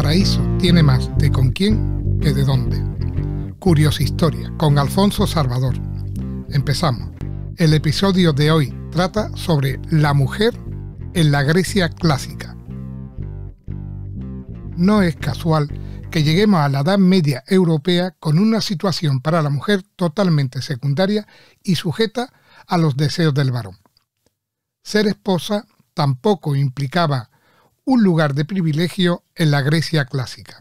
paraíso tiene más de con quién que de dónde. Curiosa historia con Alfonso Salvador. Empezamos. El episodio de hoy trata sobre la mujer en la Grecia clásica. No es casual que lleguemos a la Edad Media Europea con una situación para la mujer totalmente secundaria y sujeta a los deseos del varón. Ser esposa tampoco implicaba un lugar de privilegio en la Grecia clásica.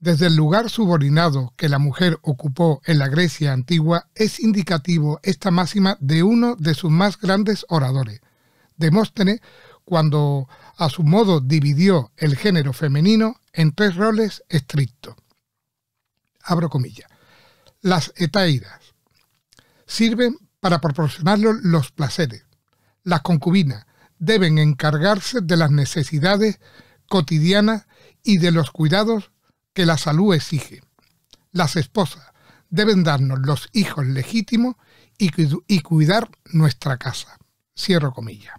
Desde el lugar subordinado que la mujer ocupó en la Grecia antigua es indicativo esta máxima de uno de sus más grandes oradores, Demóstenes, cuando a su modo dividió el género femenino en tres roles estrictos. Abro comillas. Las etaidas sirven para proporcionarnos los placeres. Las concubinas deben encargarse de las necesidades cotidianas y de los cuidados que la salud exige. Las esposas deben darnos los hijos legítimos y, cuidar nuestra casa. Cierro comillas.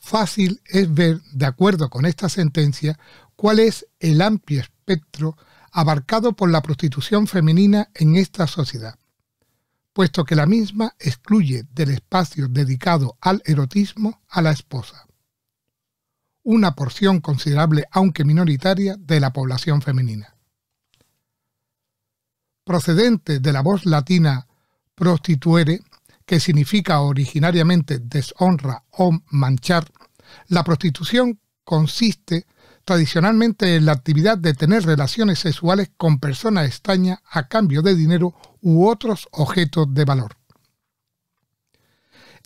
Fácil es ver, de acuerdo con esta sentencia, cuál es el amplio espectro abarcado por la prostitución femenina en esta sociedad puesto que la misma excluye del espacio dedicado al erotismo a la esposa. Una porción considerable, aunque minoritaria, de la población femenina. Procedente de la voz latina prostituere, que significa originariamente deshonra o manchar, la prostitución consiste tradicionalmente en la actividad de tener relaciones sexuales con personas extrañas a cambio de dinero u otros objetos de valor.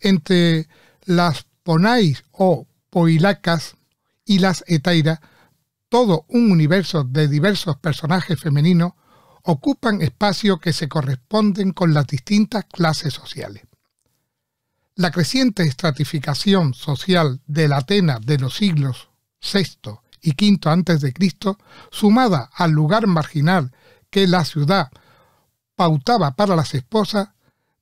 Entre las ponais o poilacas y las etairas, todo un universo de diversos personajes femeninos ocupan espacio que se corresponden con las distintas clases sociales. La creciente estratificación social de la Atenas de los siglos VI y V a.C., sumada al lugar marginal que la ciudad pautaba para las esposas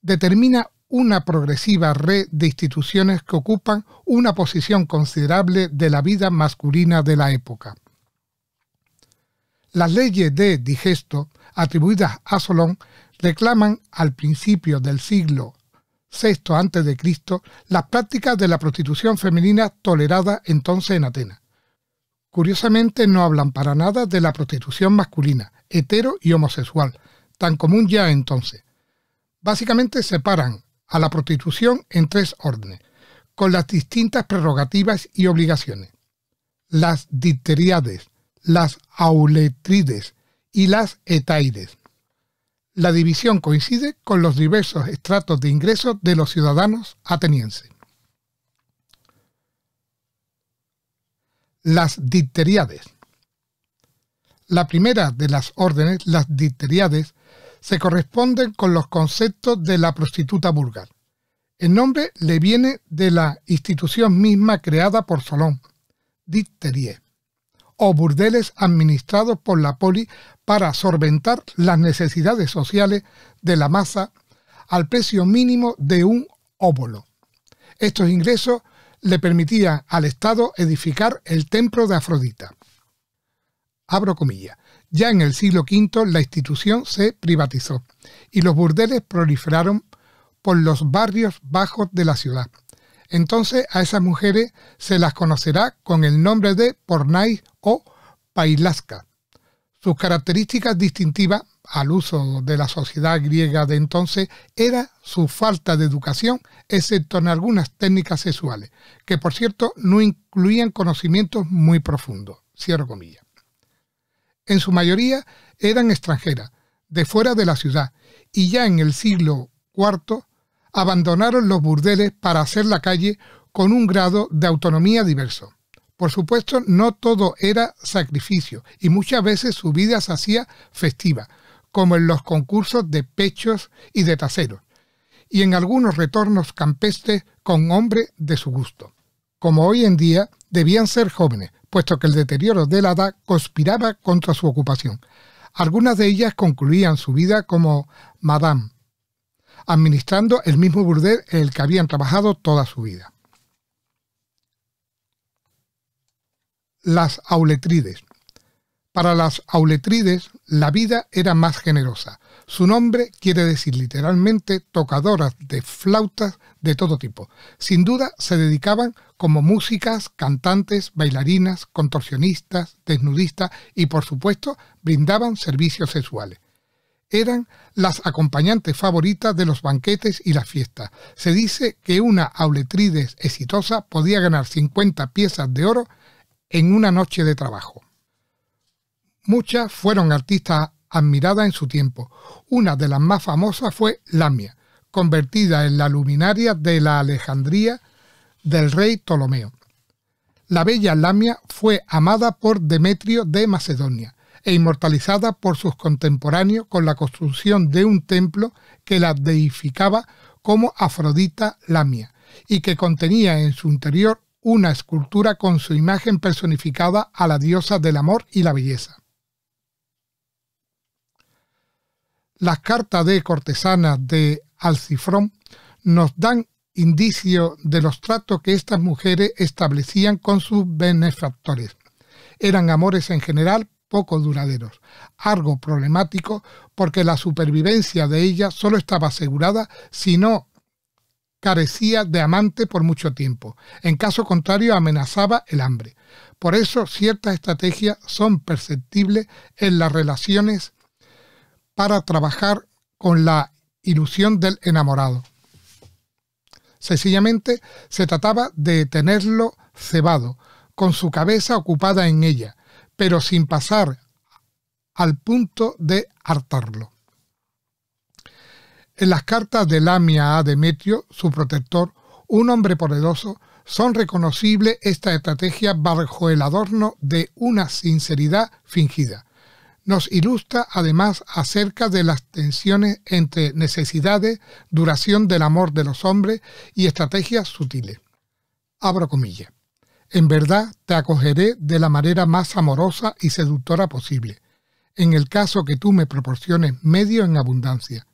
determina una progresiva red de instituciones que ocupan una posición considerable de la vida masculina de la época. Las leyes de digesto atribuidas a Solón reclaman al principio del siglo VI a.C. las prácticas de la prostitución femenina tolerada entonces en Atenas. Curiosamente no hablan para nada de la prostitución masculina, hetero y homosexual, tan común ya entonces. Básicamente separan a la prostitución en tres órdenes, con las distintas prerrogativas y obligaciones. Las diteriades, las auletrides y las etaides. La división coincide con los diversos estratos de ingresos de los ciudadanos atenienses. Las diteriades. La primera de las órdenes, las diteriades se corresponden con los conceptos de la prostituta vulgar. El nombre le viene de la institución misma creada por Solón, dicterie, o burdeles administrados por la poli para solventar las necesidades sociales de la masa al precio mínimo de un óbolo. Estos ingresos le permitían al Estado edificar el templo de Afrodita. Abro comillas. Ya en el siglo V la institución se privatizó y los burdeles proliferaron por los barrios bajos de la ciudad. Entonces a esas mujeres se las conocerá con el nombre de pornais o pailasca. Sus características distintivas al uso de la sociedad griega de entonces era su falta de educación, excepto en algunas técnicas sexuales, que por cierto no incluían conocimientos muy profundos. Cierro comillas en su mayoría eran extranjeras, de fuera de la ciudad, y ya en el siglo IV abandonaron los burdeles para hacer la calle con un grado de autonomía diverso. Por supuesto, no todo era sacrificio y muchas veces su vida se hacía festiva, como en los concursos de pechos y de taceros, y en algunos retornos campestres con hombre de su gusto como hoy en día, debían ser jóvenes, puesto que el deterioro de la edad conspiraba contra su ocupación. Algunas de ellas concluían su vida como madame, administrando el mismo burdel en el que habían trabajado toda su vida. Las auletrides. Para las auletrides, la vida era más generosa. Su nombre quiere decir literalmente tocadoras de flautas de todo tipo. Sin duda se dedicaban como músicas, cantantes, bailarinas, contorsionistas, desnudistas y por supuesto brindaban servicios sexuales eran las acompañantes favoritas de los banquetes y las fiestas. Se dice que una auletrides exitosa podía ganar 50 piezas de oro en una noche de trabajo. Muchas fueron artistas admiradas en su tiempo. Una de las más famosas fue Lamia, convertida en la luminaria de la Alejandría del rey Ptolomeo. La bella Lamia fue amada por Demetrio de Macedonia e inmortalizada por sus contemporáneos con la construcción de un templo que la deificaba como Afrodita Lamia y que contenía en su interior una escultura con su imagen personificada a la diosa del amor y la belleza. Las cartas de cortesanas de Alcifrón nos dan indicio de los tratos que estas mujeres establecían con sus benefactores. Eran amores en general poco duraderos, algo problemático porque la supervivencia de ellas solo estaba asegurada si no carecía de amante por mucho tiempo. En caso contrario amenazaba el hambre. Por eso ciertas estrategias son perceptibles en las relaciones para trabajar con la ilusión del enamorado. Sencillamente se trataba de tenerlo cebado, con su cabeza ocupada en ella, pero sin pasar al punto de hartarlo. En las cartas de Lamia a Demetrio, su protector, un hombre poderoso, son reconocibles esta estrategia bajo el adorno de una sinceridad fingida, nos ilustra además acerca de las tensiones entre necesidades, duración del amor de los hombres y estrategias sutiles. Abro comillas. En verdad te acogeré de la manera más amorosa y seductora posible, en el caso que tú me proporciones medio en abundancia.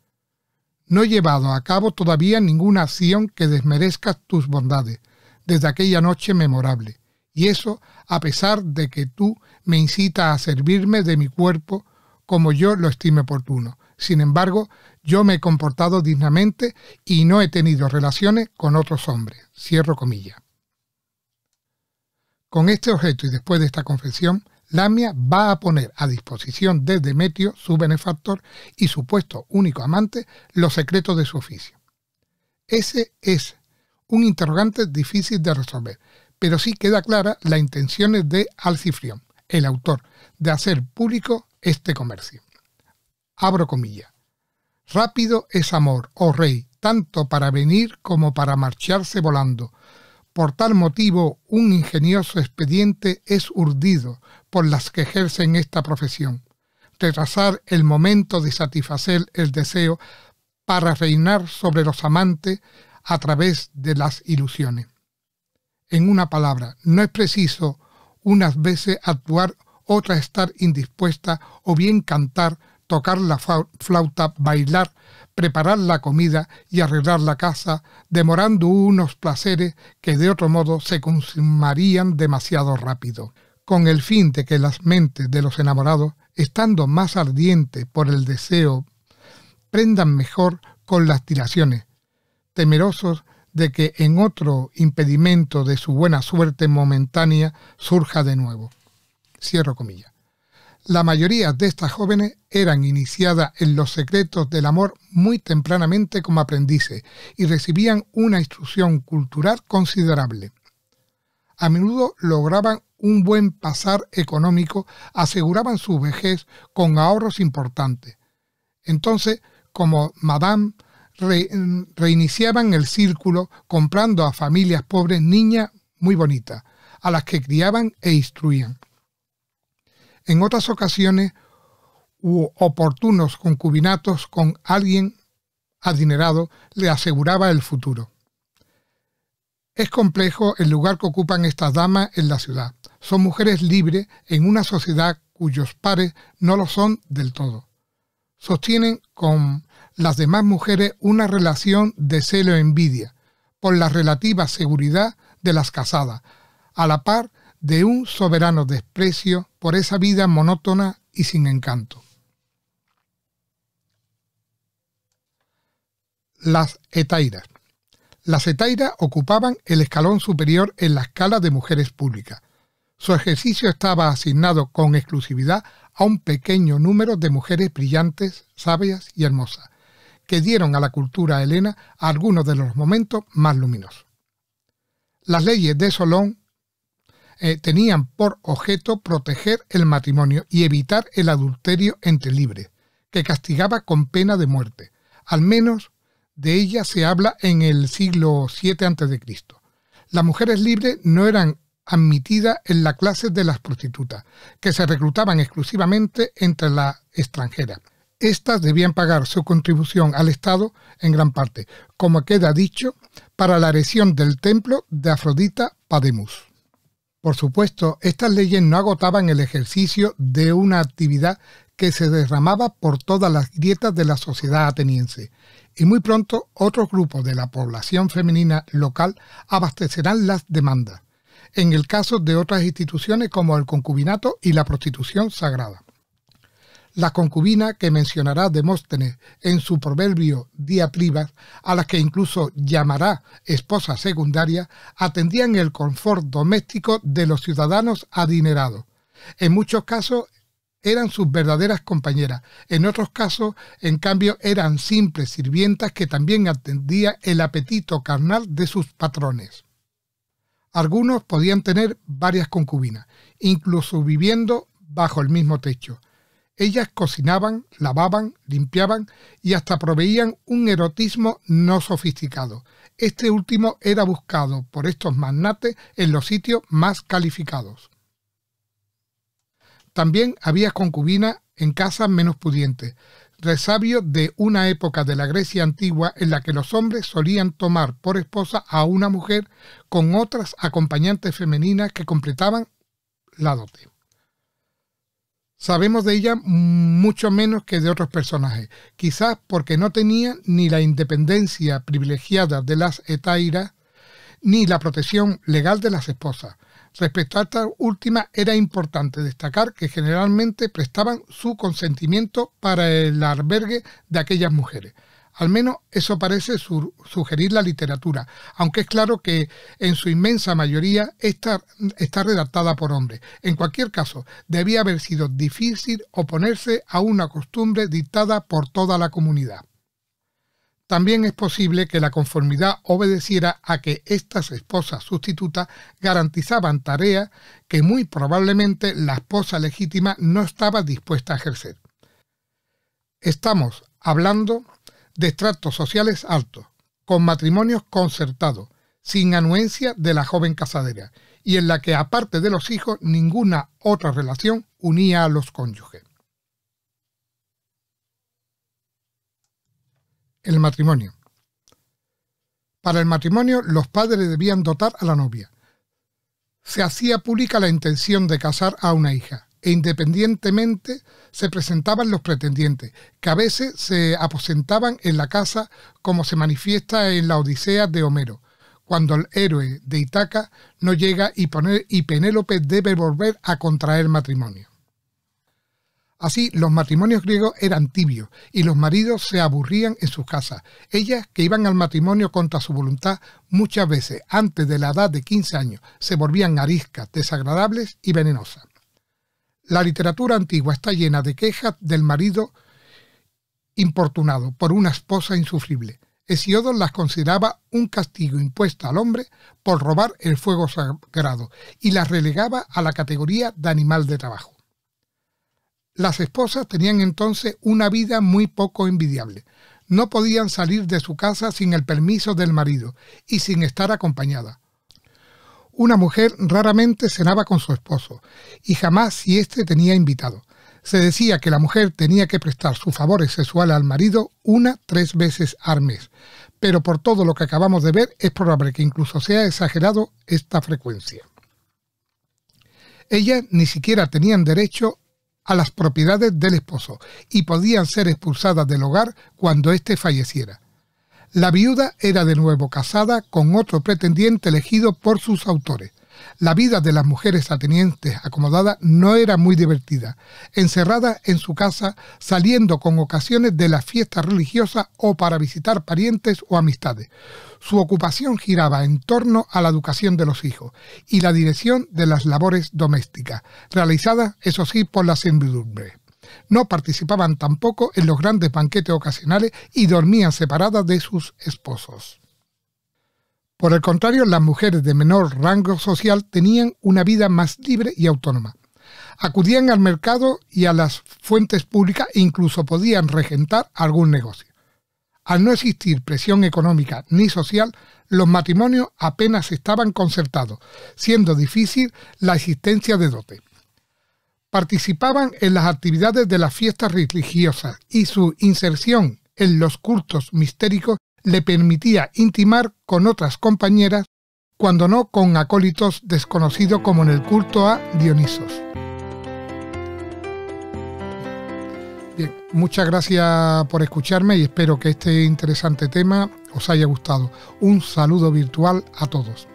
No he llevado a cabo todavía ninguna acción que desmerezca tus bondades, desde aquella noche memorable y eso a pesar de que tú me incitas a servirme de mi cuerpo como yo lo estime oportuno. Sin embargo, yo me he comportado dignamente y no he tenido relaciones con otros hombres. Cierro comillas. Con este objeto y después de esta confesión, Lamia va a poner a disposición de Demetrio, su benefactor y supuesto único amante, los secretos de su oficio. Ese es un interrogante difícil de resolver, pero sí queda clara la intención de Alcifrión, el autor, de hacer público este comercio. Abro comilla. Rápido es amor, oh rey, tanto para venir como para marcharse volando. Por tal motivo, un ingenioso expediente es urdido por las que ejercen esta profesión. Retrasar el momento de satisfacer el deseo para reinar sobre los amantes a través de las ilusiones en una palabra, no es preciso unas veces actuar, otras estar indispuesta, o bien cantar, tocar la flauta, bailar, preparar la comida y arreglar la casa, demorando unos placeres que de otro modo se consumarían demasiado rápido, con el fin de que las mentes de los enamorados, estando más ardientes por el deseo, prendan mejor con las tiraciones, temerosos de que en otro impedimento de su buena suerte momentánea surja de nuevo. Cierro comillas. La mayoría de estas jóvenes eran iniciadas en los secretos del amor muy tempranamente como aprendices y recibían una instrucción cultural considerable. A menudo lograban un buen pasar económico, aseguraban su vejez con ahorros importantes. Entonces, como Madame reiniciaban el círculo comprando a familias pobres niñas muy bonitas, a las que criaban e instruían. En otras ocasiones oportunos concubinatos con alguien adinerado le aseguraba el futuro. Es complejo el lugar que ocupan estas damas en la ciudad. Son mujeres libres en una sociedad cuyos pares no lo son del todo. Sostienen con las demás mujeres una relación de celo e envidia por la relativa seguridad de las casadas, a la par de un soberano desprecio por esa vida monótona y sin encanto. Las etairas. Las etairas ocupaban el escalón superior en la escala de mujeres públicas. Su ejercicio estaba asignado con exclusividad a un pequeño número de mujeres brillantes, sabias y hermosas, que dieron a la cultura helena algunos de los momentos más luminosos. Las leyes de Solón eh, tenían por objeto proteger el matrimonio y evitar el adulterio entre libres, que castigaba con pena de muerte. Al menos de ella se habla en el siglo VII a.C. Las mujeres libres no eran admitidas en la clase de las prostitutas, que se reclutaban exclusivamente entre las extranjeras estas debían pagar su contribución al Estado en gran parte, como queda dicho, para la erección del templo de Afrodita Pademus. Por supuesto, estas leyes no agotaban el ejercicio de una actividad que se derramaba por todas las grietas de la sociedad ateniense, y muy pronto otros grupos de la población femenina local abastecerán las demandas, en el caso de otras instituciones como el concubinato y la prostitución sagrada la concubina que mencionará Demóstenes en su proverbio Día Privas, a las que incluso llamará esposa secundaria, atendían el confort doméstico de los ciudadanos adinerados. En muchos casos eran sus verdaderas compañeras, en otros casos, en cambio, eran simples sirvientas que también atendía el apetito carnal de sus patrones. Algunos podían tener varias concubinas, incluso viviendo bajo el mismo techo, ellas cocinaban, lavaban, limpiaban y hasta proveían un erotismo no sofisticado. Este último era buscado por estos magnates en los sitios más calificados. También había concubinas en casas menos pudientes, resabio de una época de la Grecia antigua en la que los hombres solían tomar por esposa a una mujer con otras acompañantes femeninas que completaban la dote. Sabemos de ella mucho menos que de otros personajes, quizás porque no tenía ni la independencia privilegiada de las etairas ni la protección legal de las esposas. Respecto a esta última, era importante destacar que generalmente prestaban su consentimiento para el albergue de aquellas mujeres. Al menos eso parece sugerir la literatura, aunque es claro que en su inmensa mayoría está, está redactada por hombres. En cualquier caso, debía haber sido difícil oponerse a una costumbre dictada por toda la comunidad. También es posible que la conformidad obedeciera a que estas esposas sustitutas garantizaban tareas que muy probablemente la esposa legítima no estaba dispuesta a ejercer. Estamos hablando de estratos sociales altos, con matrimonios concertados, sin anuencia de la joven casadera, y en la que aparte de los hijos ninguna otra relación unía a los cónyuges. El matrimonio. Para el matrimonio los padres debían dotar a la novia. Se hacía pública la intención de casar a una hija e independientemente se presentaban los pretendientes, que a veces se aposentaban en la casa como se manifiesta en la Odisea de Homero, cuando el héroe de Itaca no llega y, y Penélope debe volver a contraer matrimonio. Así, los matrimonios griegos eran tibios y los maridos se aburrían en sus casas. Ellas, que iban al matrimonio contra su voluntad muchas veces antes de la edad de 15 años, se volvían ariscas, desagradables y venenosas. La literatura antigua está llena de quejas del marido importunado por una esposa insufrible. Hesiodo las consideraba un castigo impuesto al hombre por robar el fuego sagrado y las relegaba a la categoría de animal de trabajo. Las esposas tenían entonces una vida muy poco envidiable. No podían salir de su casa sin el permiso del marido y sin estar acompañada. Una mujer raramente cenaba con su esposo, y jamás si éste tenía invitado. Se decía que la mujer tenía que prestar sus favores sexuales al marido una tres veces al mes, pero por todo lo que acabamos de ver es probable que incluso sea exagerado esta frecuencia. Ellas ni siquiera tenían derecho a las propiedades del esposo y podían ser expulsadas del hogar cuando éste falleciera. La viuda era de nuevo casada con otro pretendiente elegido por sus autores. La vida de las mujeres atenientes acomodadas no era muy divertida, encerrada en su casa, saliendo con ocasiones de las fiestas religiosas o para visitar parientes o amistades. Su ocupación giraba en torno a la educación de los hijos y la dirección de las labores domésticas, realizadas, eso sí, por la servidumbre. No participaban tampoco en los grandes banquetes ocasionales y dormían separadas de sus esposos. Por el contrario, las mujeres de menor rango social tenían una vida más libre y autónoma. Acudían al mercado y a las fuentes públicas e incluso podían regentar algún negocio. Al no existir presión económica ni social, los matrimonios apenas estaban concertados, siendo difícil la existencia de dote participaban en las actividades de las fiestas religiosas y su inserción en los cultos mistéricos le permitía intimar con otras compañeras, cuando no con acólitos desconocidos como en el culto a Dionisos. Bien, muchas gracias por escucharme y espero que este interesante tema os haya gustado. Un saludo virtual a todos.